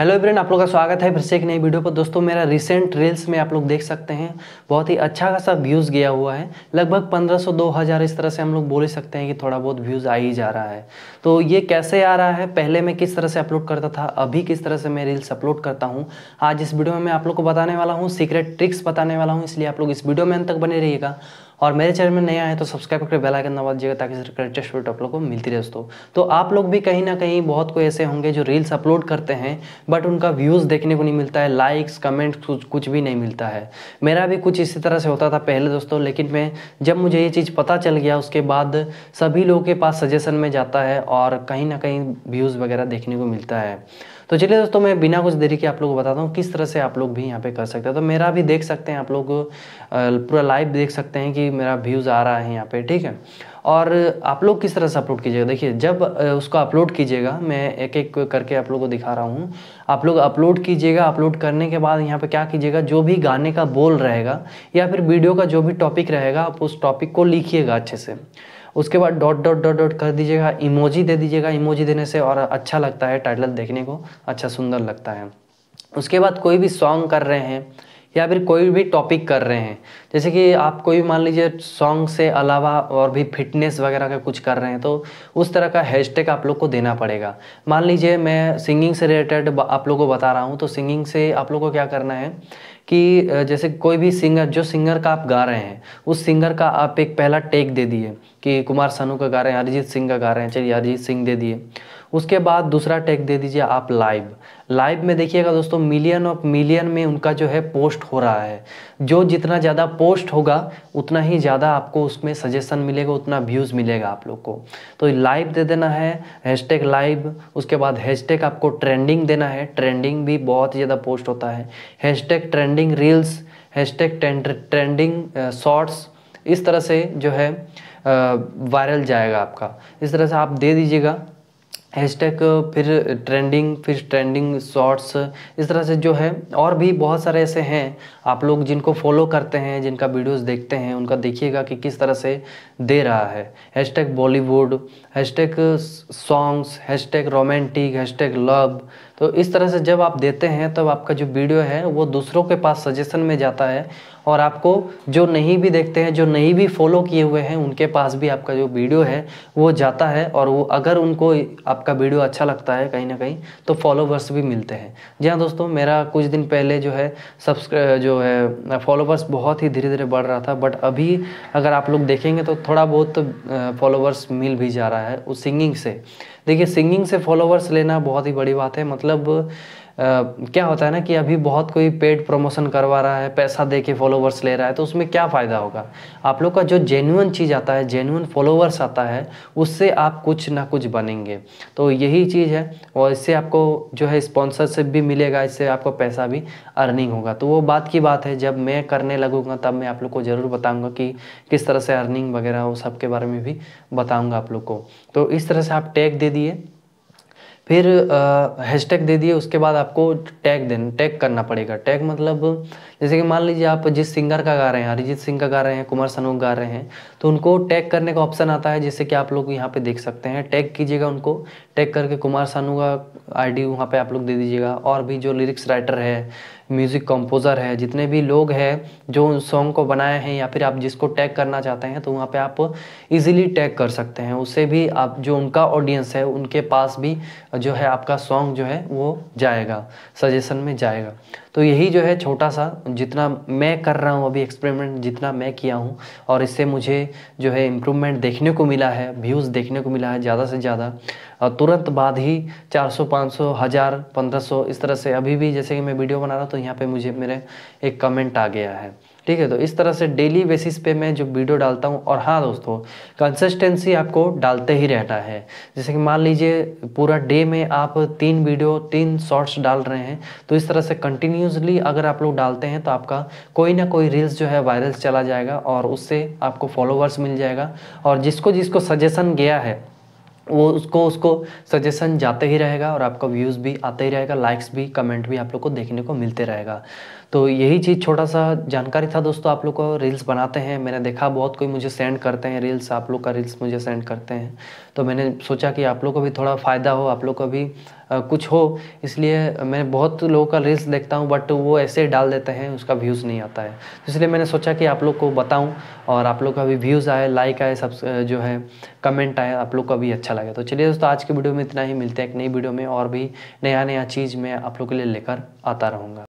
hello friend आप लोग का स्वागत है फिर से एक नई वीडियो पर दोस्तों मेरा रिसेंट रील्स में आप लोग देख सकते हैं बहुत ही अच्छा खासा व्यूज़ गया हुआ है लगभग 1500 2000 इस तरह से हम लोग बोल ही सकते हैं कि थोड़ा बहुत व्यूज़ आ ही जा रहा है तो ये कैसे आ रहा है पहले मैं किस तरह से अपलोड करता था अभी किस तरह से मैं रील्स अपलोड करता हूँ आज इस वीडियो में मैं आप लोग को बताने वाला हूँ सीक्रेट ट्रिक्स बताने वाला हूँ इसलिए आप लोग इस वीडियो में अंत तक बने रहिएगा और मेरे चैनल में नया है तो सब्सक्राइब करके बेल आइकन दबा दीजिएगा ताकि लेटेस्ट वीडियो आप लोग को मिलती रहे दोस्तों तो आप लोग भी कहीं ना कहीं बहुत कोई ऐसे होंगे जो रील्स अपलोड करते हैं बट उनका व्यूज़ देखने को नहीं मिलता है लाइक्स कमेंट्स कुछ कुछ भी नहीं मिलता है मेरा भी कुछ इसी तरह से होता था पहले दोस्तों लेकिन मैं जब मुझे ये चीज़ पता चल गया उसके बाद सभी लोगों के पास सजेशन में जाता है और कहीं ना कहीं व्यूज़ वगैरह देखने को मिलता है तो चलिए दोस्तों मैं बिना कुछ देरी के आप लोग को बताता हूँ किस तरह से आप लोग भी यहाँ पे कर सकते हैं तो मेरा भी देख सकते हैं आप लोग पूरा लाइव देख सकते हैं कि मेरा व्यूज़ आ रहा है यहाँ पे ठीक है और आप लोग किस तरह से अपलोड कीजिएगा देखिए जब उसको अपलोड कीजिएगा मैं एक एक करके आप लोग को दिखा रहा हूँ आप लोग अपलोड कीजिएगा अपलोड करने के बाद यहाँ पे क्या कीजिएगा जो भी गाने का बोल रहेगा या फिर वीडियो का जो भी टॉपिक रहेगा आप उस टॉपिक को लिखिएगा अच्छे से उसके बाद डॉट डॉट डॉट डॉट कर दीजिएगा इमोजी दे दीजिएगा इमोजी देने से और अच्छा लगता है टाइटल देखने को अच्छा सुंदर लगता है उसके बाद कोई भी सॉन्ग कर रहे हैं या फिर कोई भी टॉपिक कर रहे हैं जैसे कि आप कोई मान लीजिए सॉन्ग से अलावा और भी फिटनेस वगैरह का कुछ कर रहे हैं तो उस तरह का हैशटैग आप लोग को देना पड़ेगा मान लीजिए मैं सिंगिंग से रिलेटेड आप लोग को बता रहा हूँ तो सिंगिंग से आप लोग को क्या करना है कि जैसे कोई भी सिंगर जो सिंगर का आप गा रहे हैं उस सिंगर का आप एक पहला टेक दे दिए कि कुमार सानू का गा रहे हैं अरिजीत सिंह का गा रहे हैं चलिए अरिजीत सिंह दे दिए उसके बाद दूसरा टेक दे दीजिए आप लाइव लाइव में देखिएगा दोस्तों मिलियन ऑफ मिलियन में उनका जो है पोस्ट हो रहा है जो जितना ज़्यादा पोस्ट होगा उतना ही ज़्यादा आपको उसमें सजेशन मिलेगा उतना व्यूज़ मिलेगा आप लोग को तो लाइव दे देना है हैशटैग लाइव उसके बाद हैशटैग आपको ट्रेंडिंग देना है ट्रेंडिंग भी बहुत ज़्यादा पोस्ट होता है hashtag trending trending reels hashtag trending shorts इस तरह से जो है वायरल uh, जाएगा आपका इस तरह से आप दे दीजिएगा हैशटैग uh, फिर ट्रेंडिंग फिर ट्रेंडिंग शॉर्ट्स इस तरह से जो है और भी बहुत सारे ऐसे हैं आप लोग जिनको फॉलो करते हैं जिनका वीडियोस देखते हैं उनका देखिएगा कि किस तरह से दे रहा है hashtag Bollywood hashtag songs hashtag romantic hashtag love तो इस तरह से जब आप देते हैं तब तो आपका जो वीडियो है वो दूसरों के पास सजेशन में जाता है और आपको जो नहीं भी देखते हैं जो नहीं भी फॉलो किए हुए हैं उनके पास भी आपका जो वीडियो है वो जाता है और वो अगर उनको आपका वीडियो अच्छा लगता है कहीं ना कहीं तो फॉलोवर्स भी मिलते हैं जी हाँ दोस्तों मेरा कुछ दिन पहले जो है सब्सक्राइब जो है फॉलोवर्स बहुत ही धीरे धीरे बढ़ रहा था बट अभी अगर आप लोग देखेंगे तो थोड़ा बहुत फॉलोवर्स मिल भी जा रहा है उस सिंगिंग से देखिए सिंगिंग से फॉलोवर्स लेना बहुत ही बड़ी बात है मतलब Uh, क्या होता है ना कि अभी बहुत कोई पेड प्रमोशन करवा रहा है पैसा दे के फॉलोवर्स ले रहा है तो उसमें क्या फ़ायदा होगा आप लोग का जो जेन्यून चीज़ आता है जेन्यून फॉलोवर्स आता है उससे आप कुछ ना कुछ बनेंगे तो यही चीज़ है और इससे आपको जो है स्पॉन्सरशिप भी मिलेगा इससे आपको पैसा भी अर्निंग होगा तो वो बात की बात है जब मैं करने लगूँगा तब मैं आप लोग को ज़रूर बताऊँगा कि किस तरह से अर्निंग वगैरह वो सब के बारे में भी बताऊँगा आप लोग को तो इस तरह से आप टैग दे दिए फिर हैशटैग दे दिए उसके बाद आपको टैग देना टैग करना पड़ेगा टैग मतलब जैसे कि मान लीजिए आप जिस सिंगर का गा रहे हैं अरिजीत सिंह का गा रहे हैं कुमार सानू गा रहे हैं तो उनको टैग करने का ऑप्शन आता है जैसे कि आप लोग यहाँ पे देख सकते हैं टैग कीजिएगा उनको टैग करके कुमार सानू का आई डी वहाँ पर आप लोग दे दीजिएगा और भी जो लिरिक्स राइटर है म्यूज़िक कंपोज़र है जितने भी लोग हैं जो उन सॉन्ग को बनाए हैं या फिर आप जिसको टैग करना चाहते हैं तो वहाँ पे आप इजीली टैग कर सकते हैं उससे भी आप जो उनका ऑडियंस है उनके पास भी जो है आपका सॉन्ग जो है वो जाएगा सजेशन में जाएगा तो यही जो है छोटा सा जितना मैं कर रहा हूँ अभी एक्सपेरिमेंट जितना मैं किया हूँ और इससे मुझे जो है इम्प्रूवमेंट देखने को मिला है व्यूज़ देखने को मिला है ज़्यादा से ज़्यादा और तुरंत बाद ही 400, 500, हज़ार 1500 इस तरह से अभी भी जैसे कि मैं वीडियो बना रहा हूँ तो यहाँ पे मुझे मेरे एक कमेंट आ गया है ठीक है तो इस तरह से डेली बेसिस पे मैं जो वीडियो डालता हूँ और हाँ दोस्तों कंसिस्टेंसी आपको डालते ही रहना है जैसे कि मान लीजिए पूरा डे में आप तीन वीडियो तीन शॉर्ट्स डाल रहे हैं तो इस तरह से कंटिन्यूसली अगर आप लोग डालते हैं तो आपका कोई ना कोई रील्स जो है वायरल चला जाएगा और उससे आपको फॉलोवर्स मिल जाएगा और जिसको जिसको सजेशन गया है वो उसको उसको सजेशन जाते ही रहेगा और आपका व्यूज़ भी आते ही रहेगा लाइक्स भी कमेंट भी आप लोग को देखने को मिलते रहेगा तो यही चीज़ छोटा सा जानकारी था दोस्तों आप लोग को रील्स बनाते हैं मैंने देखा बहुत कोई मुझे सेंड करते हैं रील्स आप लोग का रील्स मुझे सेंड करते हैं तो मैंने सोचा कि आप लोग को भी थोड़ा फ़ायदा हो आप लोग को भी कुछ हो इसलिए मैं बहुत लोगों का रील्स देखता हूँ बट वो ऐसे डाल देते हैं उसका व्यूज़ नहीं आता है तो इसलिए मैंने सोचा कि आप लोग को बताऊँ और आप लोग का भी व्यूज़ आए लाइक आए सब जो है कमेंट आए आप लोग का भी अच्छा लगे तो चलिए दोस्तों आज के वीडियो में इतना ही मिलते हैं एक नई वीडियो में और भी नया नया चीज़ मैं आप लोग के लिए लेकर आता रहूँगा